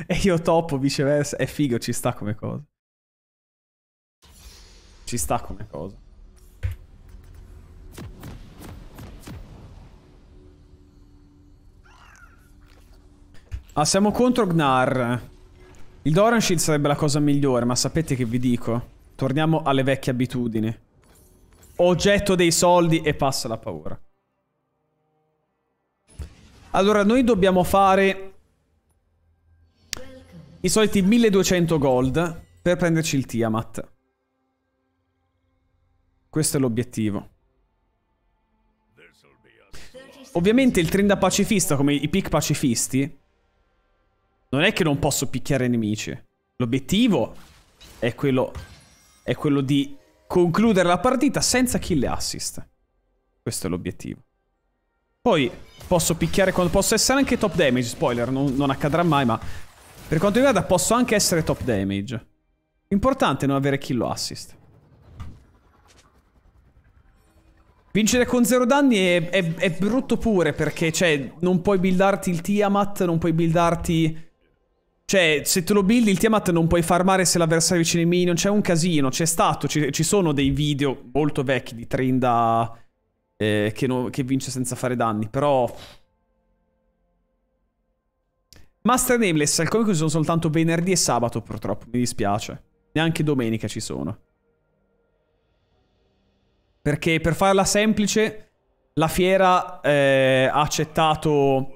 e io topo viceversa. È figo, ci sta come cosa. Ci sta come cosa. Ah, siamo contro Gnar. Il Doran Shield sarebbe la cosa migliore, ma sapete che vi dico? Torniamo alle vecchie abitudini. Oggetto dei soldi e passa la paura. Allora, noi dobbiamo fare i soliti 1200 gold per prenderci il Tiamat. Questo è l'obiettivo. Ovviamente il trend da pacifista, come i pick pacifisti, non è che non posso picchiare nemici. L'obiettivo è quello, è quello di concludere la partita senza kill assist. Questo è l'obiettivo. Poi posso picchiare quando posso essere anche top damage, spoiler, non, non accadrà mai, ma per quanto riguarda posso anche essere top damage. L'importante è non avere kill o assist. Vincere con zero danni è, è, è, brutto pure perché, cioè, non puoi buildarti il Tiamat, non puoi buildarti... Cioè, se te lo buildi il Tiamat non puoi farmare se l'avversario è vicino ai minion, c'è un casino, c'è stato, ci, ci, sono dei video molto vecchi di Trinda eh, che, no, che vince senza fare danni, però... Master Nameless, alcuni sono soltanto venerdì e sabato purtroppo, mi dispiace. Neanche domenica ci sono. Perché per farla semplice, la fiera eh, ha accettato...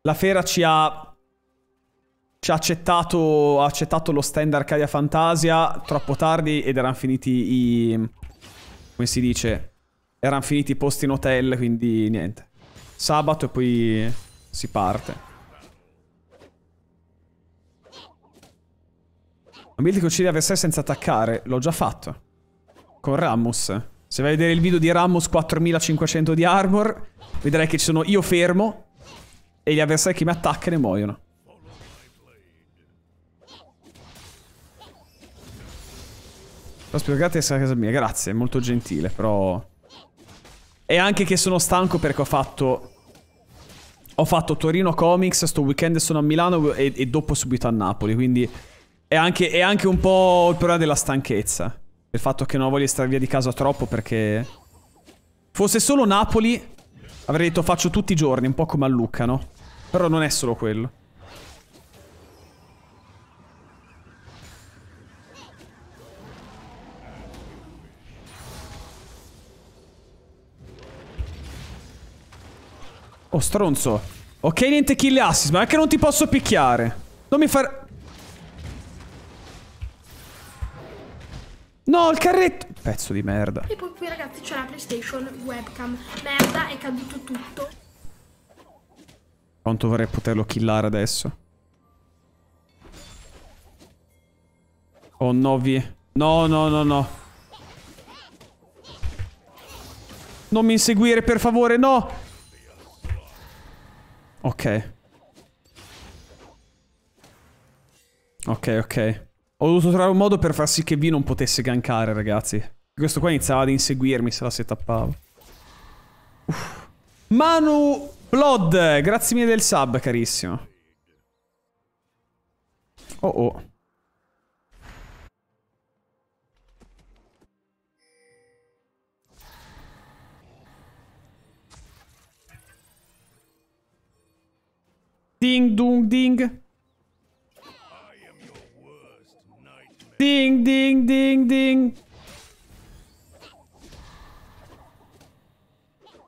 La fiera ci ha... Ci ha accettato, ha accettato lo stand Arcadia Fantasia troppo tardi ed erano finiti i... Come si dice? Erano finiti i posti in hotel, quindi niente. Sabato e poi... Si parte. Ability concili avversari senza attaccare. L'ho già fatto. Con Rammus. Se vai a vedere il video di Rammus 4500 di armor, vedrai che ci sono io fermo e gli avversari che mi attaccano e muoiono. L'ospito gratis a casa mia, grazie, è molto gentile, però... E anche che sono stanco perché ho fatto ho fatto Torino Comics, sto weekend sono a Milano e, e dopo subito a Napoli, quindi è anche, è anche, un po' il problema della stanchezza. Il fatto che non voglio stare via di casa troppo perché... Fosse solo Napoli, avrei detto faccio tutti i giorni, un po' come a Lucca, no? Però non è solo quello. Oh, stronzo. Ok, niente kill assist, ma è che non ti posso picchiare. Non mi far... No, il carretto! Pezzo di merda. E poi qui ragazzi c'è la PlayStation, webcam, merda, è caduto tutto. Quanto vorrei poterlo killare adesso. Oh no, vi... No, no, no, no. Non mi inseguire, per favore, no! Ok. Ok, ok. Ho dovuto trovare un modo per far sì che V non potesse gankare, ragazzi. Questo qua iniziava ad inseguirmi se la si tappava. Uff. Manu Blood, grazie mille del sub, carissimo. Oh oh. Ding dung ding. Ding ding ding ding.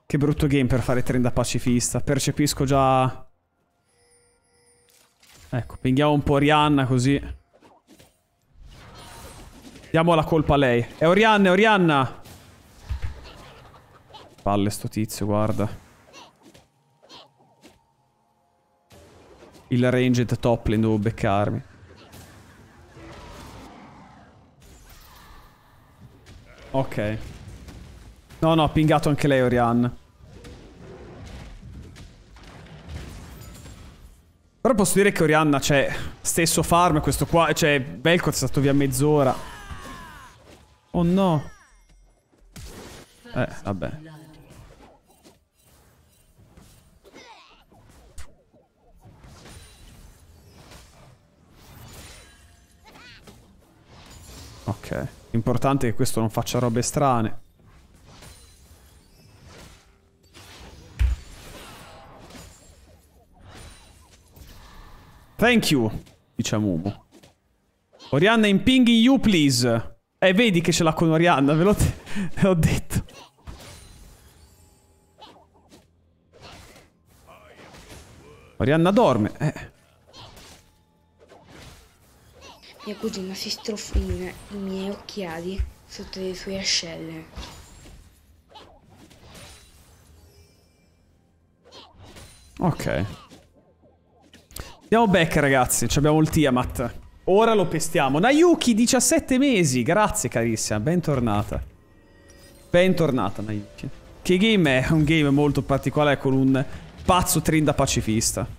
Che brutto game per fare trend da pacifista. Percepisco già... Ecco, pinghiamo un po' Orianna così. Diamo la colpa a lei. È Orianna, è Orianna! Palle sto tizio, guarda. il ranged top toplane devo beccarmi. Ok. No, no, ha pingato anche lei Orianne. Però posso dire che Orianna, cioè, stesso farm, questo qua, cioè, Belcot è stato via mezz'ora. Oh no. Eh, vabbè. Ok. L'importante è che questo non faccia robe strane. Thank you, dice Amumu. Orianna in ping you please. Eh, vedi che ce l'ha con Orianna, ve l'ho detto. Orianna dorme, eh. Mia cugina si strofina i miei occhiali sotto le sue ascelle. Ok. Andiamo back ragazzi, C abbiamo il Tiamat. Ora lo pestiamo. Nayuki, 17 mesi. Grazie carissima, bentornata. Bentornata Nayuki. Che game è? Un game molto particolare con un pazzo trinda pacifista.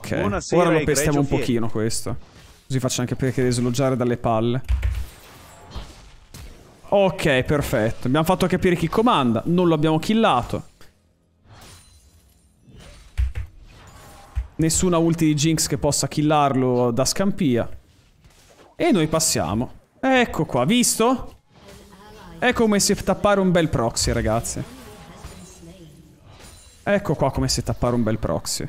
ok. Buonasera, Ora lo pestiamo un pochino fieri. questo. Così faccio anche perché desloggiare dalle palle. Ok, perfetto. Abbiamo fatto capire chi comanda. Non lo abbiamo killato. Nessuna ulti di Jinx che possa killarlo da scampia. E noi passiamo. Ecco qua, visto? È come se tappare un bel proxy, ragazzi. Ecco qua come se tappare un bel proxy.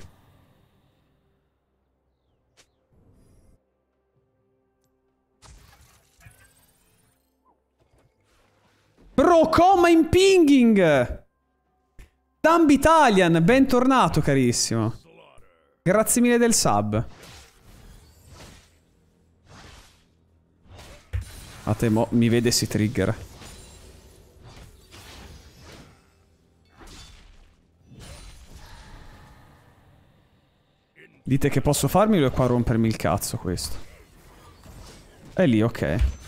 Rocoma Impinging! Dumb Italian, bentornato carissimo. Grazie mille del sub. A te mo, mi vede si trigger. Dite che posso farmi e qua rompermi il cazzo questo? È lì, ok.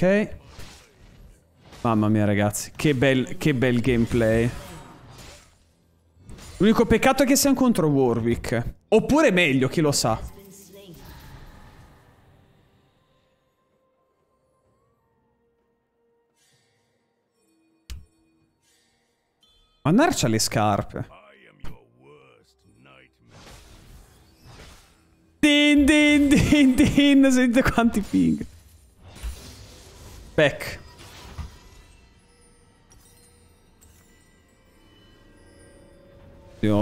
Ok. Mamma mia ragazzi, che bel, che bel gameplay. L'unico peccato è che siamo contro Warwick. Oppure meglio, chi lo sa. Ma le scarpe. Din din din din, senti quanti ping. Spec.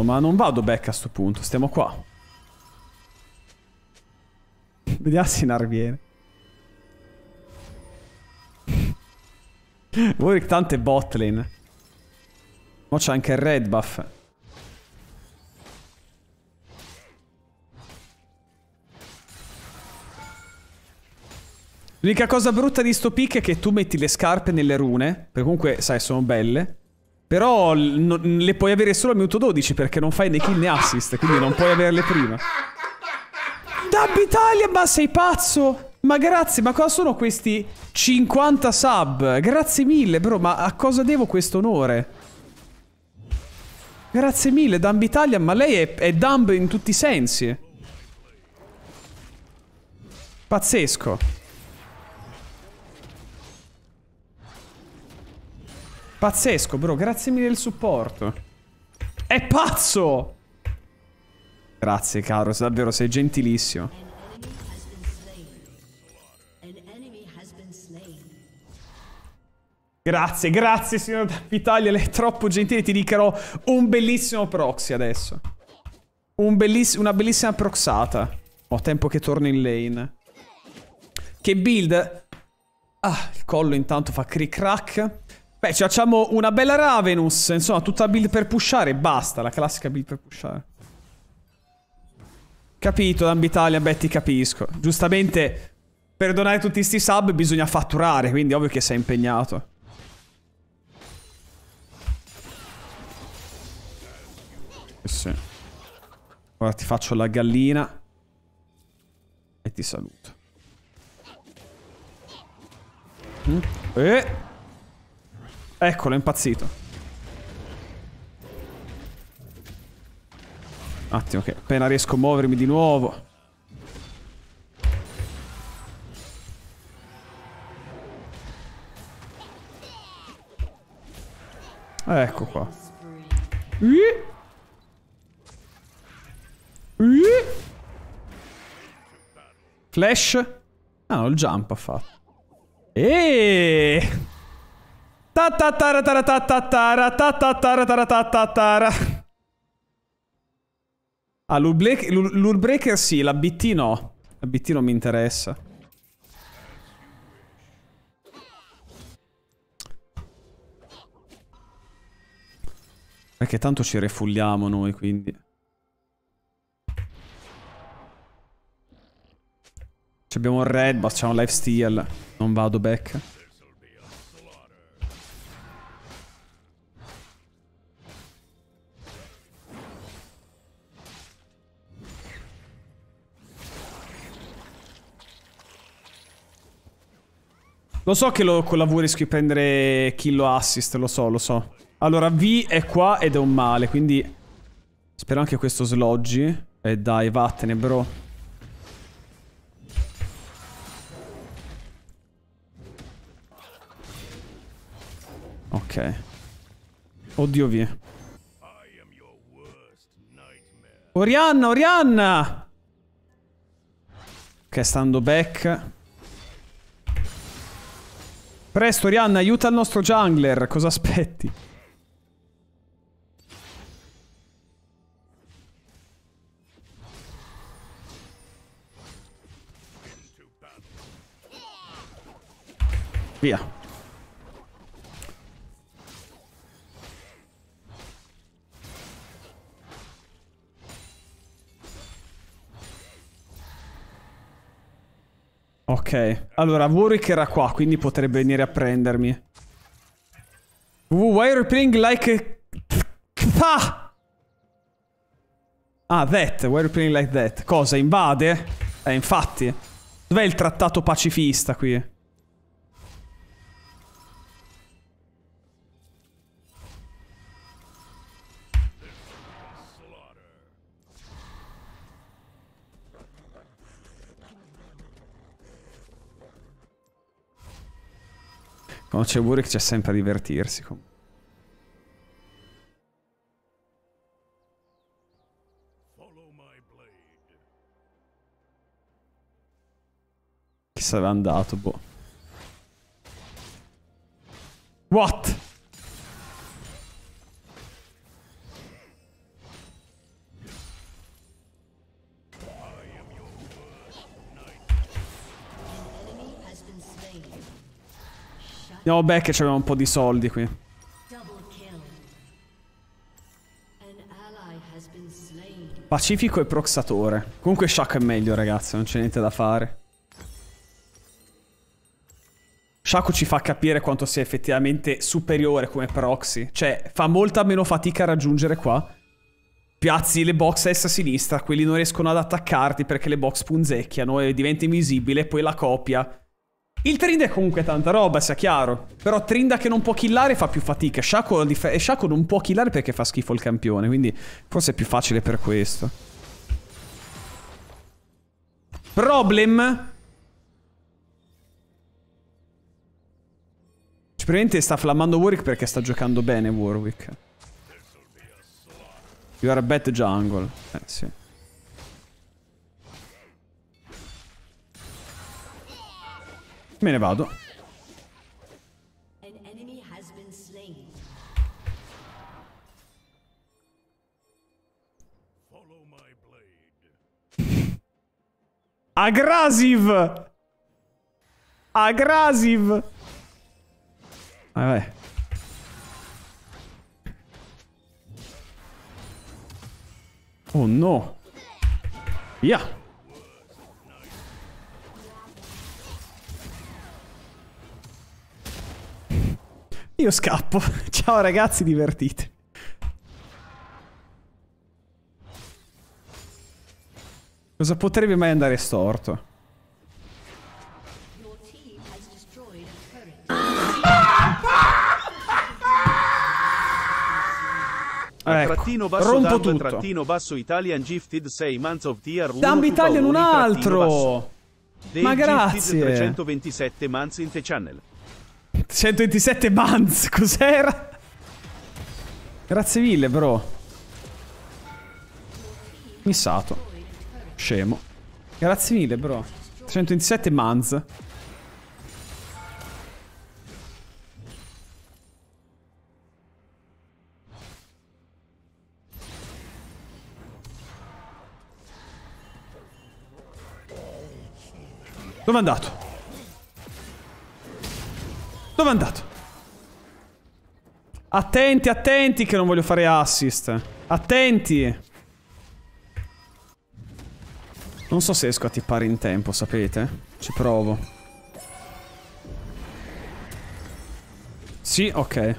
Ma non vado back a sto punto, stiamo qua. Vediamo se Nar viene. Warwick tanto è botlane. Ma c'è anche il red buff. L'unica cosa brutta di sto pick è che tu metti le scarpe nelle rune, perché comunque, sai, sono belle. Però le puoi avere solo al minuto 12 perché non fai né kill né assist, quindi non puoi averle prima. Dub Italia, ma sei pazzo! Ma grazie, ma cosa sono questi 50 sub? Grazie mille, bro, ma a cosa devo questo onore? Grazie mille, Dumb Italia, ma lei è, è dumb in tutti i sensi. Pazzesco. Pazzesco, bro. Grazie mille del supporto. È pazzo! Grazie, caro. Davvero, sei gentilissimo. Grazie, grazie signor Italia, lei è troppo gentile, ti dichiarò un bellissimo proxy adesso. Un belliss una bellissima proxata. Ho tempo che torno in lane. Che build... Ah, il collo intanto fa cric crack. Beh, ci facciamo una bella Ravenus. Insomma, tutta build per pushare e basta. La classica build per pushare. Capito, Dambitalia. beh, ti capisco. Giustamente, per donare tutti questi sub bisogna fatturare, quindi ovvio che sei impegnato. Eh sì. Ora ti faccio la gallina. E ti saluto. Mm. Eh! Eccolo, è impazzito. Attimo che appena riesco a muovermi di nuovo. Ecco qua. Ui. Ui. Flash? Ah, no, il jump ha fatto. Eeeh! Ah, l'Ure Breaker sì, la BT no. La BT non mi interessa. Perché tanto ci refulliamo noi, quindi. Ci abbiamo un red, ma un lifesteal. Non vado back. Lo so che lo, con la V rischio di prendere kill o assist, lo so, lo so. Allora, V è qua ed è un male, quindi... Spero anche questo sloggi. E eh dai, vattene, bro. Ok. Oddio V. Orianna, Orianna! Ok, stando back... Presto, Rihanna, aiuta il nostro jungler. Cosa aspetti? Via. Ok. Allora, Warwick era qua, quindi potrebbe venire a prendermi. Why are you playing like a... Ah, that. Why are you playing like that? Cosa? Invade? Eh, infatti. Dov'è il trattato pacifista qui? No, c'è che c'è sempre a divertirsi. Chi sarà andato, boh. What? Andiamo back che abbiamo un po' di soldi qui. Pacifico e Proxatore. Comunque Shaq è meglio, ragazzi, non c'è niente da fare. Shaco ci fa capire quanto sia effettivamente superiore come proxy. Cioè, fa molta meno fatica a raggiungere qua. Piazzi le box a est a sinistra, quelli non riescono ad attaccarti perché le box punzecchiano e diventa invisibile, poi la copia. Il Trind è comunque tanta roba, sia chiaro. Però Trinda che non può killare fa più fatica. Shaco e Shaco non può killare perché fa schifo il campione, quindi forse è più facile per questo. Problem. Sicuramente sta flammando Warwick perché sta giocando bene Warwick. You are a bad jungle. Eh sì. Me ne vado. Agrasiv! Agrasiv! Ah, vabbè. Oh no! Via! Yeah. Io scappo. Ciao ragazzi, divertite. Cosa potrebbe mai andare storto? Ecco, trattino basso rompo dumb, tutto. trattino basso Italian Gifted 6 months of tier 1 Dumb Italian un altro! Ma grazie! 327 months in the channel. 127 buns, cos'era? Grazie mille, bro. Missato. Scemo. Grazie mille, bro. 127 mans. Dove è andato? Dove è andato? Attenti, attenti che non voglio fare assist. Attenti. Non so se esco a tippare in tempo, sapete? Ci provo. Sì, ok.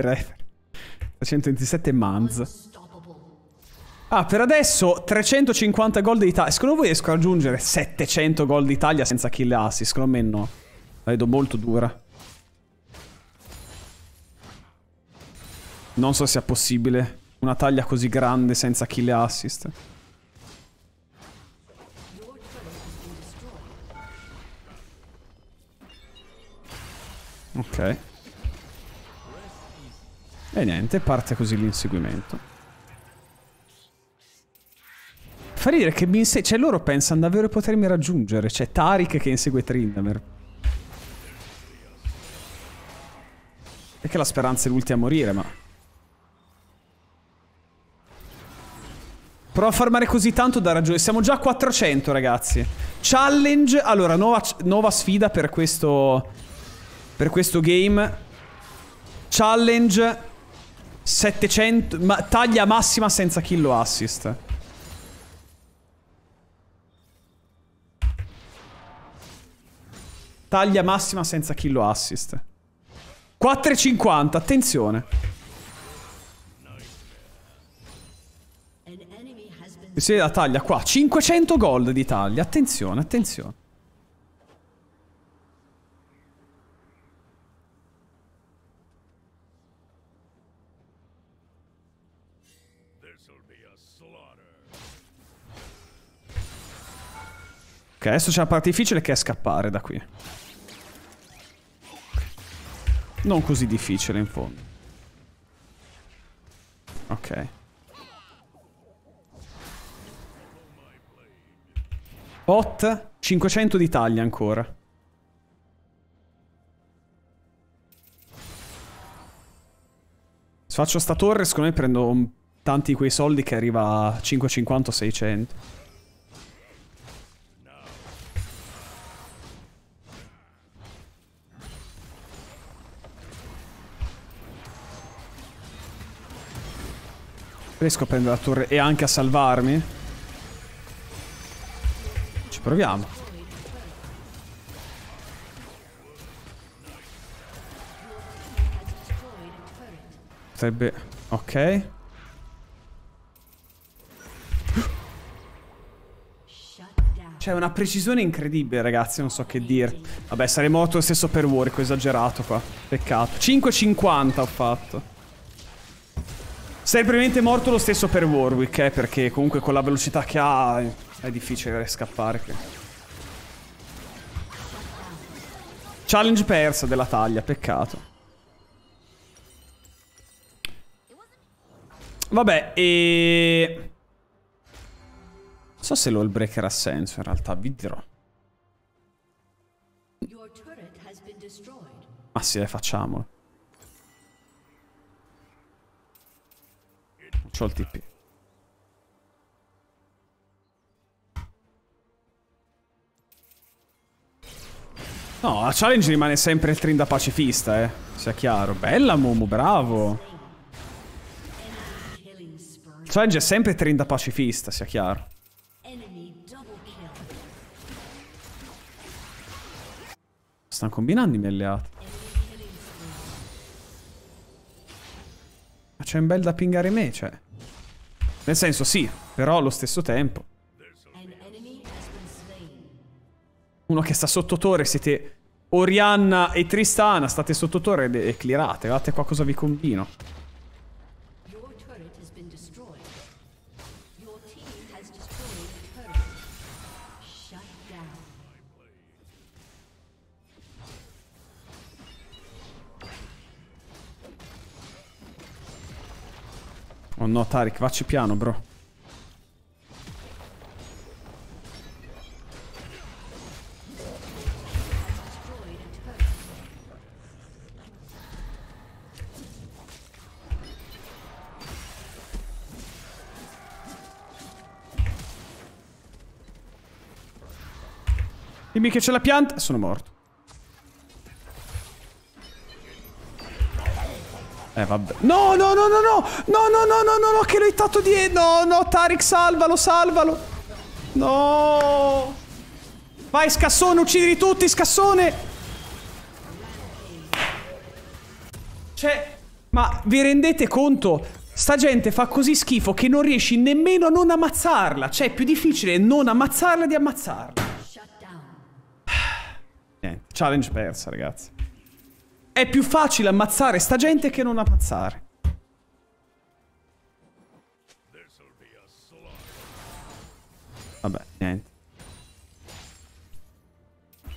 per 327 manz. Ah, per adesso 350 gol d'Italia. Secondo voi riesco a raggiungere 700 gol d'Italia senza kill assist? Secondo me no. La vedo molto dura. Non so se sia possibile una taglia così grande senza kill assist. Ok. E niente, parte così l'inseguimento. Fa ridere che mi inse... Cioè loro pensano davvero di potermi raggiungere. C'è cioè Tarik che insegue Trindamer. E che la speranza è l'ultima a morire, ma... Prova a farmare così tanto da ragione. Siamo già a 400, ragazzi. Challenge. Allora, nuova, nuova sfida per questo... Per questo game. Challenge 700... Ma, taglia massima senza kill o assist. Taglia massima senza kill o assist. 4,50, attenzione. Si la taglia qua, 500 gold di taglia, attenzione, attenzione. Ok, adesso c'è la parte difficile che è scappare da qui. Non così difficile in fondo. Ok. Bot 500 di taglia ancora. Se faccio sta torre, secondo me prendo tanti di quei soldi che arriva a 550-600. Riesco a prendere la torre e anche a salvarmi? Ci proviamo. Potrebbe... Ok. C'è una precisione incredibile, ragazzi, non so che dire. Vabbè, sarei morto lo stesso per Warco, ecco, esagerato qua. Peccato. 5,50 ho fatto. Sempre morto lo stesso per Warwick, eh, perché comunque con la velocità che ha è difficile scappare. Challenge persa della taglia, peccato. Vabbè, e... Non so se l'all breaker ha senso, in realtà, vi dirò. Ma ah, sì, eh, facciamolo. C'ho il TP. No, la challenge rimane sempre il trin da pacifista, eh. Sia chiaro. Bella, Momo, bravo. La challenge è sempre trin da pacifista, sia chiaro. Stanno combinando i miei alleati. Ma c'è un bel da pingare me, cioè. Nel senso sì, però allo stesso tempo. Uno che sta sotto torre, siete Orianna e Tristana, state sotto torre e clearate. Guardate qua cosa vi combino. Oh no, Tarik, vacci piano, bro. Dimmi che c'è la pianta. Sono morto. Eh vabbè. No, no, no, no, no! No, no, no, no, no, no, che l'ho hittato di No, no, Tarik, salvalo, salvalo! No! Vai, scassone, uccidili tutti, scassone! Cioè, ma vi rendete conto? Sta gente fa così schifo che non riesci nemmeno a non ammazzarla. Cioè, è più difficile non ammazzarla di ammazzarla. Niente, challenge persa, ragazzi. È più facile ammazzare sta gente che non ammazzare. Vabbè, niente.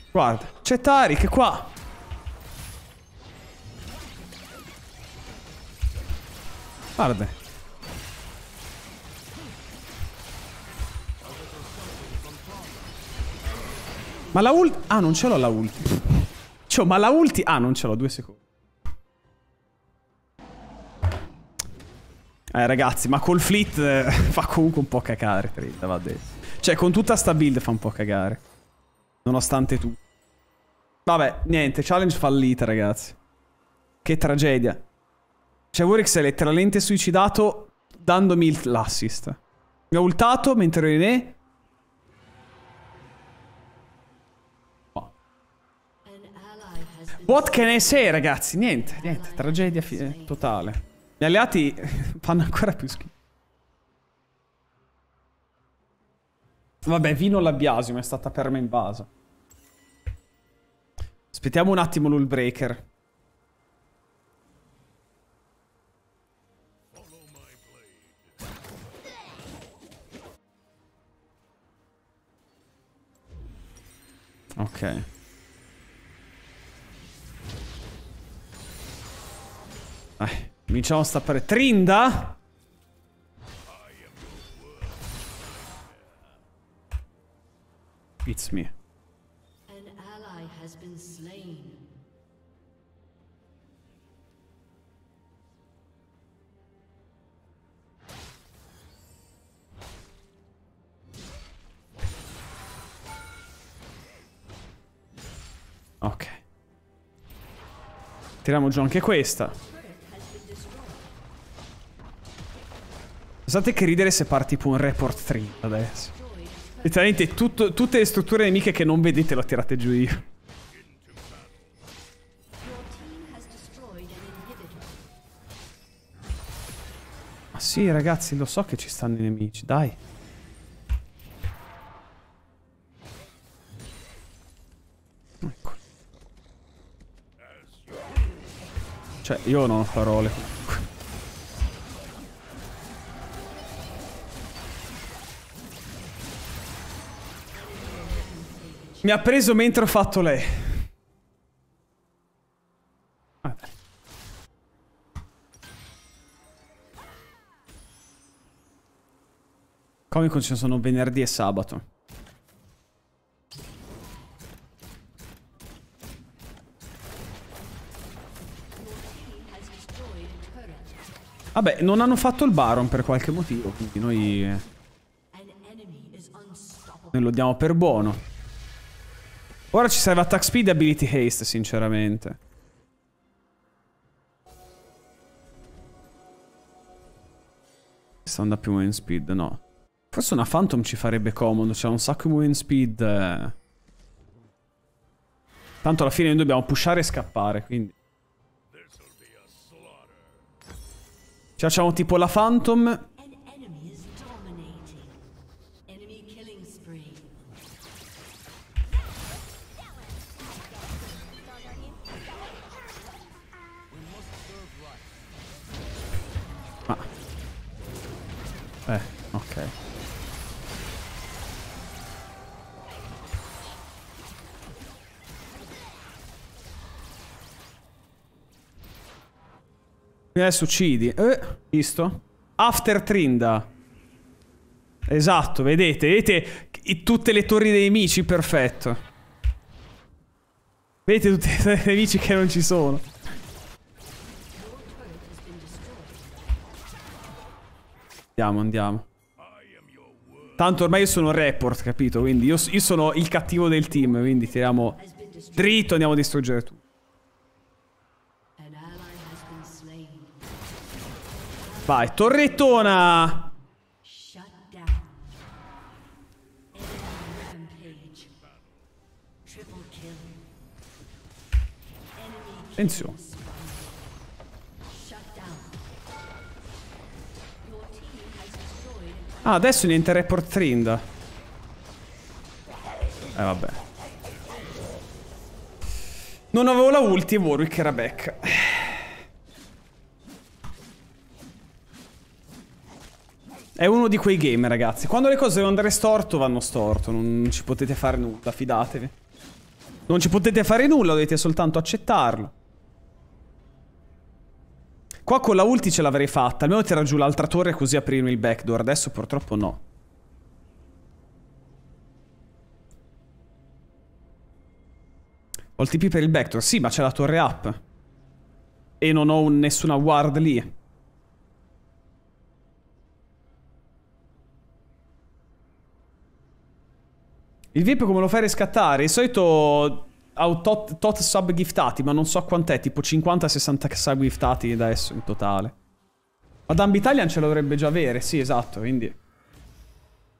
Guarda, c'è Tarik qua. Guarda. Ma la ult... Ah, non ce l'ho la ult. Cioè, ma la ulti... Ah, non ce l'ho, due secondi. Eh, ragazzi, ma col fleet eh, fa comunque un po' cacare, Trita, va detto. Cioè, con tutta sta build fa un po' cagare. Nonostante tutto. Vabbè, niente, challenge fallita, ragazzi. Che tragedia. Cioè, Warix è letteralmente suicidato dandomi l'assist. Mi ha ultato mentre René What can I say, ragazzi? Niente, niente. Tragedia totale. Gli alleati fanno ancora più schifo. Vabbè, vino l'abbiasimo è stata per me invasa. Aspettiamo un attimo l'Ullbreaker. Ok. Dai, cominciamo a stappare. Trinda? It's me. Ok. Tiriamo giù anche questa. Pensate che ridere se parti tipo un report 3 adesso. Letteralmente tutto, tutte le strutture nemiche che non vedete le tirate giù io. Ma sì ragazzi, lo so che ci stanno i nemici, dai. Ecco. Cioè, io non ho parole. Mi ha preso mentre ho fatto lei. Vabbè. Comic Con ci sono venerdì e sabato. Vabbè, non hanno fatto il Baron per qualche motivo, quindi noi... Eh, noi lo diamo per buono. Ora ci serve attack speed e ability haste, sinceramente. Stand up più movement speed, no. Forse una Phantom ci farebbe comodo, c'è cioè un sacco di movement speed. Eh. Tanto alla fine noi dobbiamo pushare e scappare, quindi... Cioè, facciamo tipo la Phantom Eh, ok. Adesso uccidi. Eh, visto? After Trinda. Esatto, vedete? Vedete tutte le torri dei nemici? Perfetto. Vedete tutte le torri dei nemici che non ci sono. Andiamo, andiamo. Tanto ormai io sono un report, capito? Quindi io, io sono il cattivo del team, quindi tiriamo dritto, andiamo a distruggere tutto. Vai, torrettona! Attenzione. Ah, adesso niente Report trind. Eh, vabbè. Non avevo la ulti e Warwick era back. È uno di quei game, ragazzi. Quando le cose devono andare storto, vanno storto. Non ci potete fare nulla, fidatevi. Non ci potete fare nulla, dovete soltanto accettarlo. Qua con la ulti ce l'avrei fatta. Almeno tirare giù l'altra torre così aprirmi il backdoor. Adesso purtroppo no. Ho il TP per il backdoor. Sì, ma c'è la torre up. E non ho nessuna ward lì. Il VIP come lo fai riscattare? Di solito ho tot, tot sub giftati, ma non so quant'è, tipo 50-60 sub giftati adesso in totale. Ma Dumb Italian ce lo dovrebbe già avere, sì, esatto, quindi...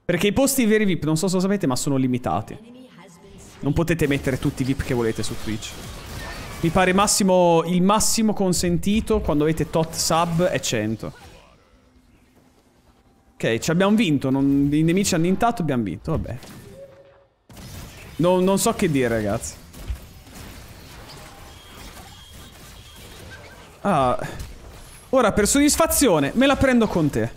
Perché i posti veri VIP, non so se lo sapete, ma sono limitati. Non potete mettere tutti i VIP che volete su Twitch. Mi pare massimo, il massimo consentito quando avete tot sub è 100. Ok, ci abbiamo vinto, non, i nemici hanno intato, abbiamo vinto, vabbè. No, non so che dire, ragazzi. Ah. Ora, per soddisfazione, me la prendo con te.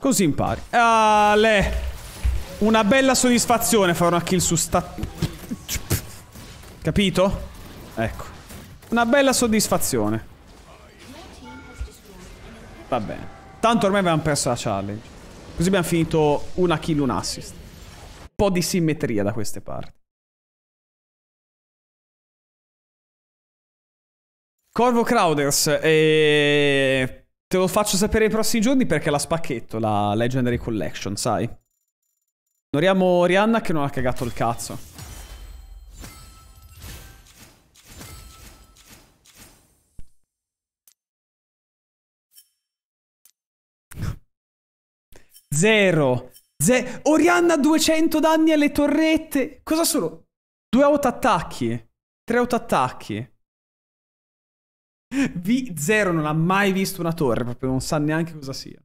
Così impari. Ah, le... Una bella soddisfazione fare una kill su sta... Capito? Ecco. Una bella soddisfazione. Va bene. Tanto ormai abbiamo perso la challenge. Così abbiamo finito una kill, un assist po' di simmetria da queste parti. Corvo Crowders, eh, te lo faccio sapere i prossimi giorni perché la spacchetto, la Legendary Collection, sai? Onoriamo Rihanna che non ha cagato il cazzo. Zero. Ze- Orianna 200 danni alle torrette. Cosa sono? Due autoattacchi. Tre autoattacchi. V0 non ha mai visto una torre, proprio non sa neanche cosa sia.